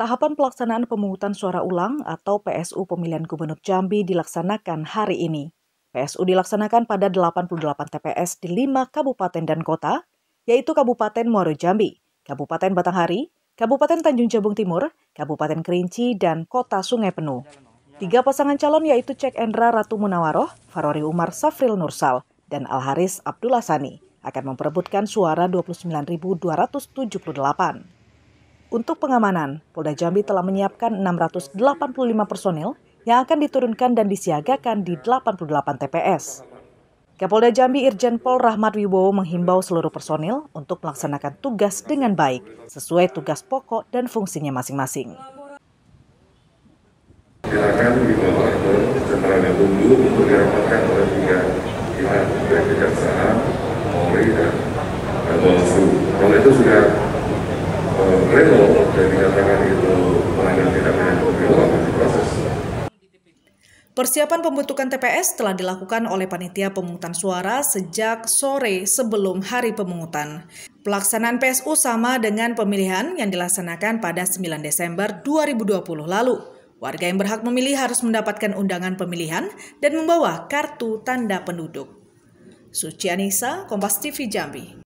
Tahapan pelaksanaan pemungutan suara ulang atau PSU pemilihan Gubernur Jambi dilaksanakan hari ini. PSU dilaksanakan pada 88 TPS di lima kabupaten dan kota, yaitu Kabupaten Muaro Jambi, Kabupaten Batanghari, Kabupaten Tanjung Jabung Timur, Kabupaten Kerinci, dan Kota Sungai Penuh. Tiga pasangan calon yaitu Cek Endra Ratu Munawaroh, Farori Umar Safril Nursal, dan Alharis Abdullah Sani akan memperebutkan suara 29.278. Untuk pengamanan, Polda Jambi telah menyiapkan 685 personil yang akan diturunkan dan disiagakan di 88 TPS. Kapolda Jambi Irjen Pol Rahmat Wibowo menghimbau seluruh personil untuk melaksanakan tugas dengan baik sesuai tugas pokok dan fungsinya masing-masing. Silakan di bawah ada untuk oleh tiga Persiapan pembentukan TPS telah dilakukan oleh panitia pemungutan suara sejak sore sebelum hari pemungutan. Pelaksanaan PSU sama dengan pemilihan yang dilaksanakan pada 9 Desember 2020 lalu. Warga yang berhak memilih harus mendapatkan undangan pemilihan dan membawa kartu tanda penduduk. Suci Anissa, Kompas TV Jambi.